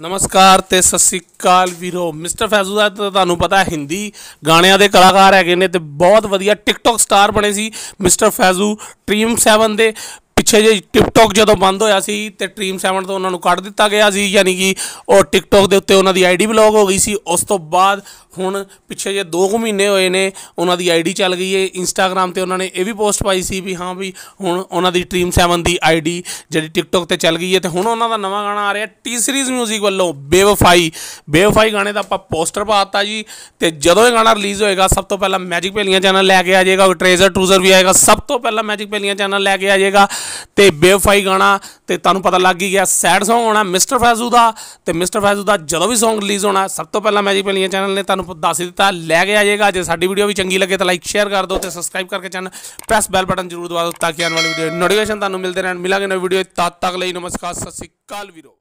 ਨਮਸਕਾਰ ਤੇ ਸਤਿ ਸ੍ਰੀ ਅਕਾਲ ਵੀਰੋ ਮਿਸਟਰ ਫੈਜ਼ੂ ਤੁਹਾਨੂੰ ਪਤਾ ਹਿੰਦੀ ਗਾਣਿਆਂ ਦੇ ਕਲਾਕਾਰ ਹੈਗੇ ਨੇ ਤੇ ਬਹੁਤ ਵਧੀਆ ਟਿਕਟੌਕ ਸਟਾਰ ਬਣੇ ਸੀ ਮਿਸਟਰ ਫੈਜ਼ੂ ਟ੍ਰੀਮ 7 ਦੇ ਪਿੱਛੇ ਜੇ ਟਿਕਟੌਕ ਜਦੋਂ ਬੰਦ ਹੋਇਆ ਸੀ ਤੇ ਟ੍ਰੀਮ 7 ਤੋਂ ਉਹਨਾਂ ਨੂੰ ਕੱਢ ਦਿੱਤਾ ਗਿਆ ਸੀ ਯਾਨੀ ਕਿ ਉਹ ਟਿਕਟੌਕ ਦੇ ਉੱਤੇ ਉਹਨਾਂ ਦੀ ਆਈਡੀ ਬਲੌਕ ਹੋ ਗਈ ਸੀ ਉਸ ਤੋਂ ਬਾਅਦ ਹੁਣ ਪਿੱਛੇ ਜੇ 2 ਕੁ ਮਹੀਨੇ ਹੋਏ ਨੇ ਉਹਨਾਂ ਦੀ ਆਈਡੀ ਚੱਲ ਗਈ ਹੈ ਇੰਸਟਾਗ੍ਰam ਤੇ ਉਹਨਾਂ ਨੇ ਇਹ ਵੀ ਪੋਸਟ ਪਾਈ ਸੀ ਵੀ ਹਾਂ ਵੀ ਹੁਣ ਉਹਨਾਂ ਦੀ ਟ੍ਰੀਮ 7 ਦੀ ਆਈਡੀ ਜਿਹੜੀ ਟਿਕਟੌਕ ਤੇ ਚੱਲ ਗਈ ਹੈ ਤੇ ਹੁਣ ਉਹਨਾਂ ਦਾ ਨਵਾਂ ਗਾਣਾ ਆ ਰਿਹਾ ਟੀ ਸੀਰੀਜ਼ 뮤직 ਵੱਲੋਂ ਬੇਵਫਾਈ ਬੇਵਫਾਈ ਗਾਣੇ ਦਾ ਆਪਾਂ ਪੋਸਟਰ ਪਾਤਾ ਜੀ ਤੇ ਜਦੋਂ ਇਹ ਗਾਣਾ ਰਿਲੀਜ਼ ਹੋਏਗਾ ਸਭ ਤੋਂ ਪਹਿਲਾਂ ਮੈਜਿਕ ਪੇਲੀਆਂ ਚੈਨਲ ਲੈ ਕੇ ਆ ਜਾਏਗਾ ਟ੍ਰੇਜ਼ਰ ਟੂਜ਼ਰ ਵੀ ਆਏਗਾ ਸਭ ਤੋਂ ਪਹਿਲਾਂ ਮੈਜਿਕ ਪੇਲੀਆਂ ਚੈਨਲ ਲੈ ਕੇ ਆ ਜਾਏਗਾ ਤੇ ਬੇਵਫਾਈ ਗਾਣਾ ਤੇ ਤੁਹਾਨੂੰ ਪਤਾ ਲੱਗ ਹੀ ਗਿਆ ਸੈਡ Song ਹੋਣਾ ਮਿਸਟਰ ਫੈਜ਼ੂ ਦਾ ਤੇ ਮਿਸਟਰ ਫੈਜ਼ੂ ਦਾ ਜਦੋਂ ਵੀ Song ਰਿਲੀਜ਼ ਹੋਣਾ ਸਭ ਤੋਂ ਪਹਿਲਾਂ ਮੈਜਿਕ ਪਲੀਆਂ ਚੈਨਲ ਨੇ ਤੁਹਾਨੂੰ ਦੱਸ ਦਿੱਤਾ ਲੈ ਕੇ ਆ ਜਾਏਗਾ ਜੇ ਸਾਡੀ ਵੀਡੀਓ ਵੀ ਚੰਗੀ ਲੱਗੇ ਤਾਂ ਲਾਈਕ ਸ਼ੇਅਰ ਕਰ ਦਿਓ ਤੇ ਸਬਸਕ੍ਰਾਈਬ ਕਰਕੇ ਚੈਨਲ ਪ੍ਰੈਸ ਬੈਲ ਬਟਨ ਜ਼ਰੂਰ ਦਬਾ ਦਿਓ ਤਾਂ ਕਿ ਆਉਣ ਵਾਲੀ ਵੀਡੀਓ ਨੋਟੀਫਿਕੇਸ਼ਨ ਤੁਹਾਨੂੰ ਮਿਲਦੇ ਰਹਿਣ ਮਿਲਾਂਗੇ ਨਵੀਂ ਵੀਡੀਓ ਤਦ ਤੱਕ ਲਈ ਨਮਸਕਾਰ ਸਤਿ ਸ੍ਰੀ ਅਕਾਲ ਵੀਰੋ